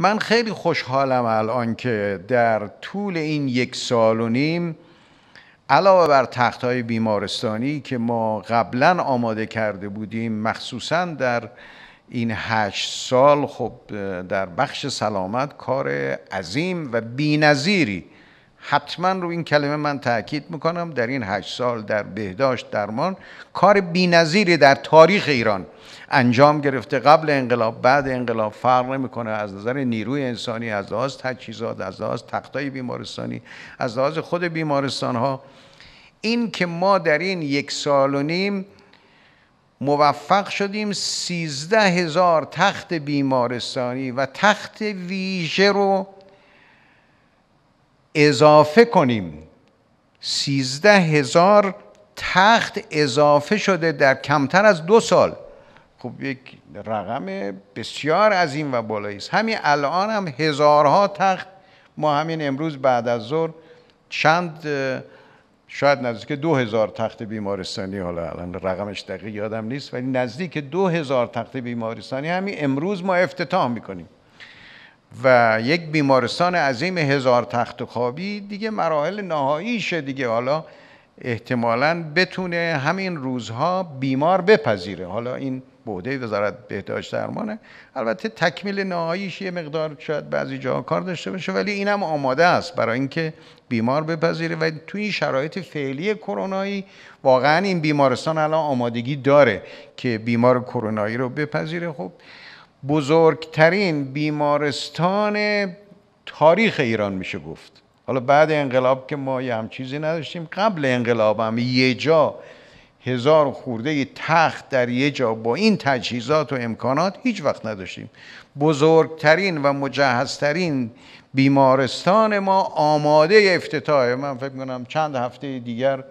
من خیلی خوشحالم الان که در طول این یک سال و نیم علاوه بر تخت های بیمارستانی که ما قبلا آماده کرده بودیم مخصوصا در این هشت سال خب در بخش سلامت کار عظیم و بینظیری حتما رو این کلمه من تاکید میکنم در این هشت سال در بهداشت درمان کار بینظیری در تاریخ ایران انجام گرفته قبل انقلاب بعد انقلاب فرق میکنه از نظر نیروی انسانی از لحاظ تجهیزات از لحاظ تختای بیمارستانی از لحاظ خود بیمارستان ها این که ما در این یک سال و نیم موفق شدیم سیزده هزار تخت بیمارستانی و تخت ویژه رو اضافه کنیم سیزده هزار تخت اضافه شده در کمتر از دو سال خب یک رقم بسیار عظیم و بالایی است همین الان هم هزارها تخت ما همین امروز بعد از ظهر چند شاید نزدیک دو هزار تخت بیمارستانی حالا الان رقمش دقیق یادم نیست ولی نزدیک دو هزار تخت بیمارستانی همین امروز ما افتتاح میکنیم و یک بیمارستان عظیم هزار تخت خوابی دیگه مراحل نهاییشه دیگه حالا احتمالا بتونه همین روزها بیمار بپذیره حالا این بوده وزارت بهداشت درمانه البته تکمیل نهاییش یه مقدار شاید بعضی جاها کار داشته باشه ولی اینم آماده است برای اینکه بیمار بپذیره و توی این شرایط فعلی کرونایی واقعا این بیمارستان الان آمادگی داره که بیمار کرونایی رو بپذیره خب بزرگترین بیمارستان تاریخ ایران میشه گفت حالا بعد انقلاب که ما یه هم چیزی نداشتیم قبل انقلاب هم یه جا هزار خورده تخت در یه جا با این تجهیزات و امکانات هیچ وقت نداشتیم بزرگترین و مجهزترین بیمارستان ما آماده افتتاحه من فکر کنم چند هفته دیگر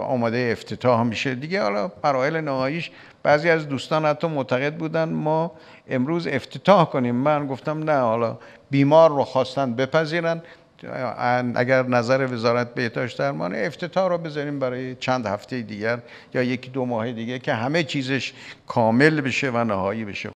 آماده افتتاح میشه دیگه حالا مراحل نهاییش بعضی از دوستان حتی معتقد بودن ما امروز افتتاح کنیم من گفتم نه حالا بیمار رو خواستن بپذیرن اگر نظر وزارت بهداشت درمان افتتاح رو بذاریم برای چند هفته دیگر یا یکی دو ماه دیگه که همه چیزش کامل بشه و نهایی بشه